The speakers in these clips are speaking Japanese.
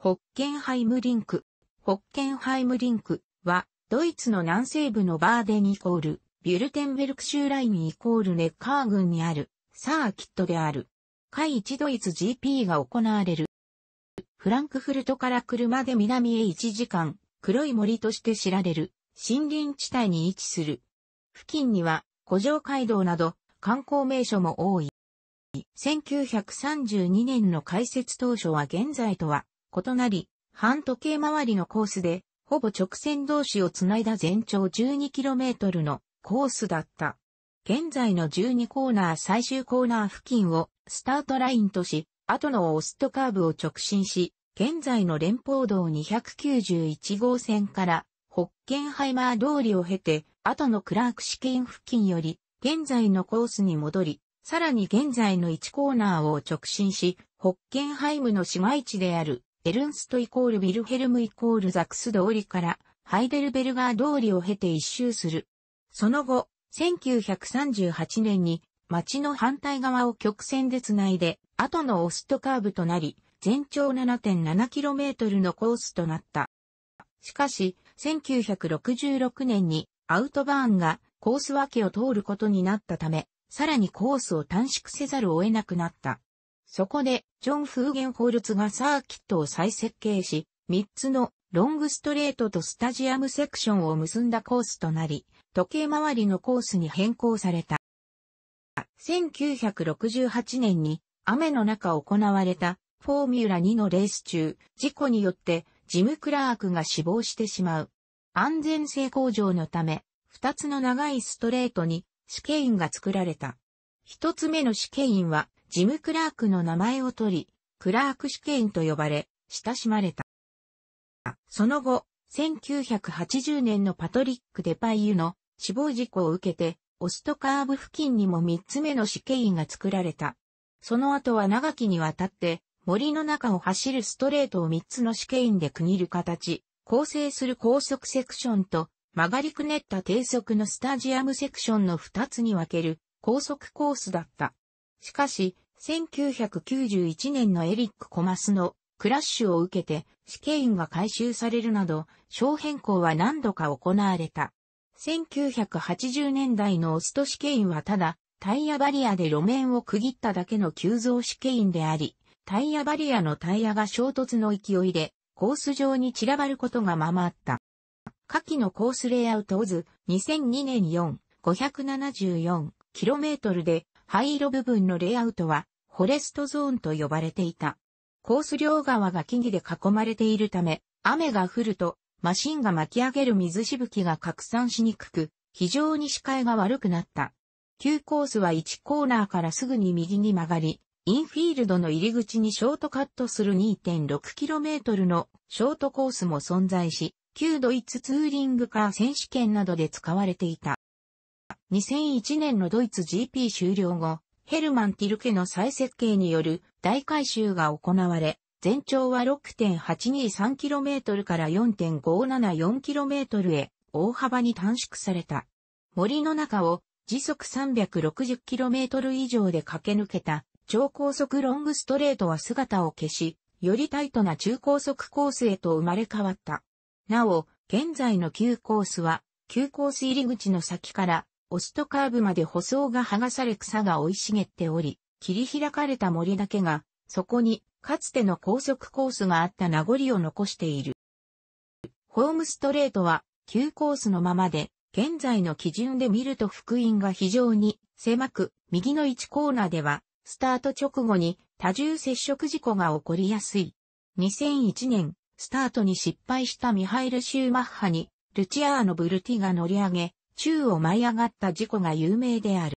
ホッケンハイムリンク。ホッケンハイムリンクは、ドイツの南西部のバーデンイコール、ビュルテンベルク州ラインイコールネッカー郡にある、サーキットである。下一ドイツ GP が行われる。フランクフルトから車で南へ1時間、黒い森として知られる、森林地帯に位置する。付近には、古城街道など、観光名所も多い。1932年の開設当初は現在とは異なり、半時計回りのコースで、ほぼ直線同士をつないだ全長 12km のコースだった。現在の12コーナー最終コーナー付近をスタートラインとし、後のオストカーブを直進し、現在の連邦道291号線からホッケンハイマー通りを経て、後のクラーク試験付近より、現在のコースに戻り、さらに現在の1コーナーを直進し、ホッケンハイムの市街地であるエルンストイコールビルヘルムイコールザクス通りからハイデルベルガー通りを経て一周する。その後、1938年に町の反対側を曲線でつないで、後のオストカーブとなり、全長 7.7km のコースとなった。しかし、1966年にアウトバーンがコース分けを通ることになったため、さらにコースを短縮せざるを得なくなった。そこで、ジョン・フーゲンホルツがサーキットを再設計し、3つのロングストレートとスタジアムセクションを結んだコースとなり、時計回りのコースに変更された。1968年に雨の中行われたフォーミュラ2のレース中、事故によってジム・クラークが死亡してしまう。安全性向上のため、2つの長いストレートに試験員が作られた。1つ目の試験員はジム・クラークの名前を取り、クラーク主権と呼ばれ、親しまれた。その後、1980年のパトリック・デパイユの死亡事故を受けて、オストカーブ付近にも3つ目の死刑位が作られた。その後は長きにわたって、森の中を走るストレートを3つの試験員で区切る形、構成する高速セクションと曲がりくねった低速のスタジアムセクションの2つに分ける高速コースだった。しかし、1991年のエリック・コマスのクラッシュを受けて死刑員が回収されるなど、小変更は何度か行われた。1980年代のオスト死刑員はただ、タイヤバリアで路面を区切っただけの急増死刑員であり、タイヤバリアのタイヤが衝突の勢いで、コース上に散らばることがままあった。下記のコースレイアウトオズ、2002年 4574km で灰色部分のレイアウトは、フォレストゾーンと呼ばれていた。コース両側が木々で囲まれているため、雨が降ると、マシンが巻き上げる水しぶきが拡散しにくく、非常に視界が悪くなった。旧コースは1コーナーからすぐに右に曲がり、インフィールドの入り口にショートカットする 2.6km のショートコースも存在し、旧ドイツツーリングカー選手権などで使われていた。2001年のドイツ GP 終了後、ヘルマン・ティルケの再設計による大改修が行われ、全長は 6.823km から 4.574km へ大幅に短縮された。森の中を時速 360km 以上で駆け抜けた超高速ロングストレートは姿を消し、よりタイトな中高速コースへと生まれ変わった。なお、現在の旧コースは、旧コース入り口の先からオストカーブまで舗装が剥がされ草が生い茂っており、切り開かれた森だけが、そこに、かつての高速コースがあった名残を残している。ホームストレートは、旧コースのままで、現在の基準で見ると福音が非常に狭く、右の1コーナーでは、スタート直後に多重接触事故が起こりやすい。2001年、スタートに失敗したミハイル・シューマッハに、ルチアーノ・ブルティが乗り上げ、宙を舞い上がった事故が有名である。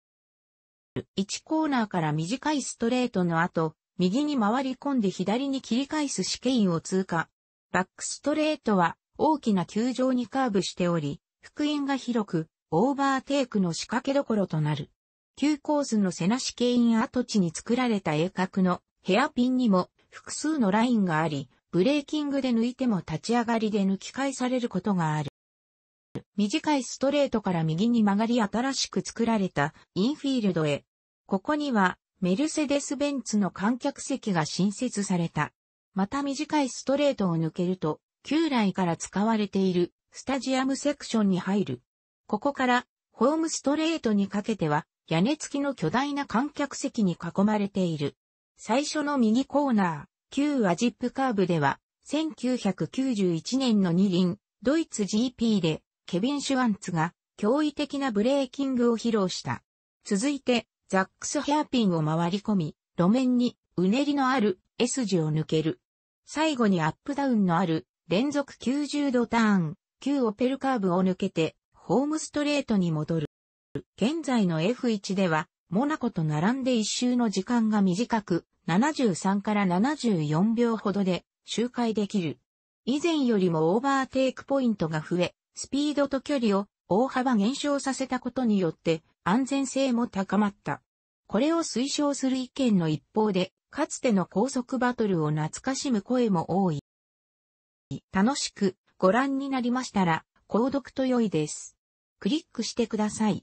1コーナーから短いストレートの後、右に回り込んで左に切り返す試験を通過。バックストレートは大きな球場にカーブしており、福音が広く、オーバーテイクの仕掛けどころとなる。旧コースのセナ試験跡地に作られた鋭角のヘアピンにも複数のラインがあり、ブレーキングで抜いても立ち上がりで抜き返されることがある。短いストレートから右に曲がり新しく作られたインフィールドへ。ここにはメルセデス・ベンツの観客席が新設された。また短いストレートを抜けると、旧来から使われているスタジアムセクションに入る。ここからホームストレートにかけては屋根付きの巨大な観客席に囲まれている。最初の右コーナー、旧アジップカーブでは1991年の二輪、ドイツ GP でケビン・シュワンツが驚異的なブレーキングを披露した。続いて、ザックスヘアピンを回り込み、路面にうねりのある S 字を抜ける。最後にアップダウンのある連続90度ターン、旧オペルカーブを抜けて、ホームストレートに戻る。現在の F1 では、モナコと並んで一周の時間が短く、73から74秒ほどで周回できる。以前よりもオーバーテイクポイントが増え、スピードと距離を大幅減少させたことによって安全性も高まった。これを推奨する意見の一方で、かつての高速バトルを懐かしむ声も多い。楽しくご覧になりましたら、購読と良いです。クリックしてください。